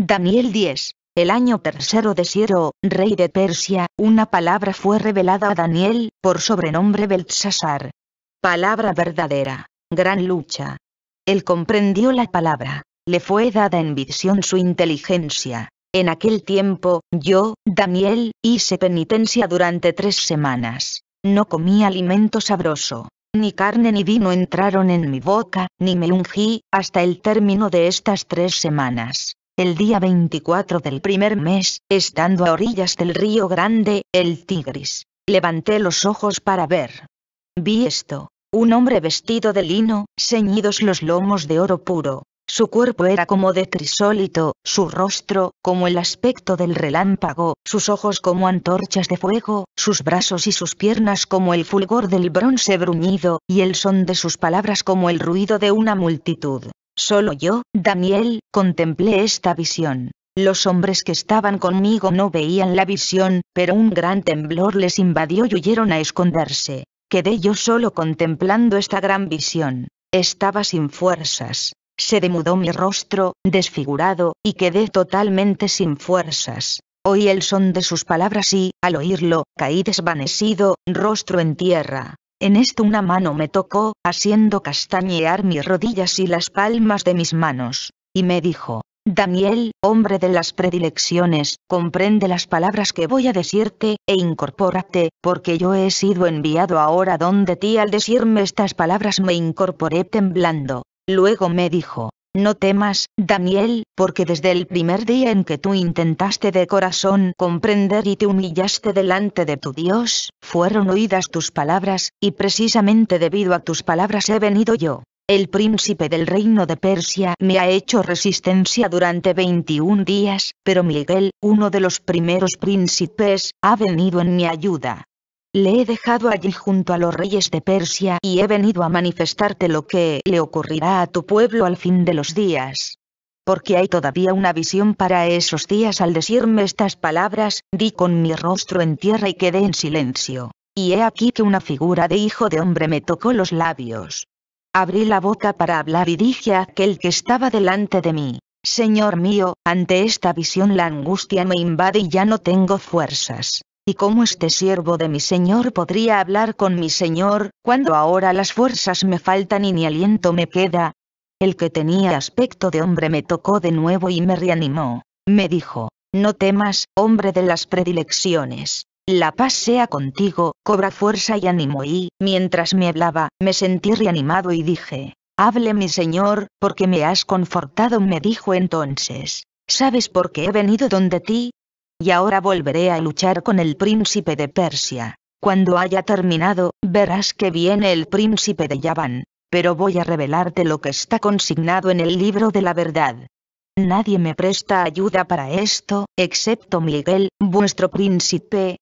Daniel 10. El año tercero de Ciro, rey de Persia, una palabra fue revelada a Daniel, por sobrenombre Belsasar. Palabra verdadera. Gran lucha. Él comprendió la palabra. Le fue dada en visión su inteligencia. En aquel tiempo, yo, Daniel, hice penitencia durante tres semanas. No comí alimento sabroso. Ni carne ni vino entraron en mi boca, ni me ungí, hasta el término de estas tres semanas el día 24 del primer mes, estando a orillas del río Grande, el Tigris, levanté los ojos para ver. Vi esto, un hombre vestido de lino, ceñidos los lomos de oro puro, su cuerpo era como de crisólito, su rostro, como el aspecto del relámpago, sus ojos como antorchas de fuego, sus brazos y sus piernas como el fulgor del bronce bruñido, y el son de sus palabras como el ruido de una multitud. Solo yo, Daniel, contemplé esta visión. Los hombres que estaban conmigo no veían la visión, pero un gran temblor les invadió y huyeron a esconderse. Quedé yo solo contemplando esta gran visión. Estaba sin fuerzas. Se demudó mi rostro, desfigurado, y quedé totalmente sin fuerzas. Oí el son de sus palabras y, al oírlo, caí desvanecido, rostro en tierra. En esto una mano me tocó, haciendo castañear mis rodillas y las palmas de mis manos, y me dijo, Daniel, hombre de las predilecciones, comprende las palabras que voy a decirte, e incorpórate, porque yo he sido enviado ahora donde ti al decirme estas palabras me incorporé temblando. Luego me dijo, no temas, Daniel, porque desde el primer día en que tú intentaste de corazón comprender y te humillaste delante de tu Dios, fueron oídas tus palabras, y precisamente debido a tus palabras he venido yo. El príncipe del reino de Persia me ha hecho resistencia durante 21 días, pero Miguel, uno de los primeros príncipes, ha venido en mi ayuda le he dejado allí junto a los reyes de Persia y he venido a manifestarte lo que le ocurrirá a tu pueblo al fin de los días. Porque hay todavía una visión para esos días al decirme estas palabras, di con mi rostro en tierra y quedé en silencio. Y he aquí que una figura de hijo de hombre me tocó los labios. Abrí la boca para hablar y dije a aquel que estaba delante de mí, Señor mío, ante esta visión la angustia me invade y ya no tengo fuerzas. ¿Y cómo este siervo de mi Señor podría hablar con mi Señor, cuando ahora las fuerzas me faltan y ni aliento me queda? El que tenía aspecto de hombre me tocó de nuevo y me reanimó. Me dijo, no temas, hombre de las predilecciones. La paz sea contigo, cobra fuerza y ánimo y, mientras me hablaba, me sentí reanimado y dije, Hable mi Señor, porque me has confortado, me dijo entonces. ¿Sabes por qué he venido donde ti? y ahora volveré a luchar con el príncipe de Persia. Cuando haya terminado, verás que viene el príncipe de Yaván, pero voy a revelarte lo que está consignado en el libro de la verdad. Nadie me presta ayuda para esto, excepto Miguel, vuestro príncipe,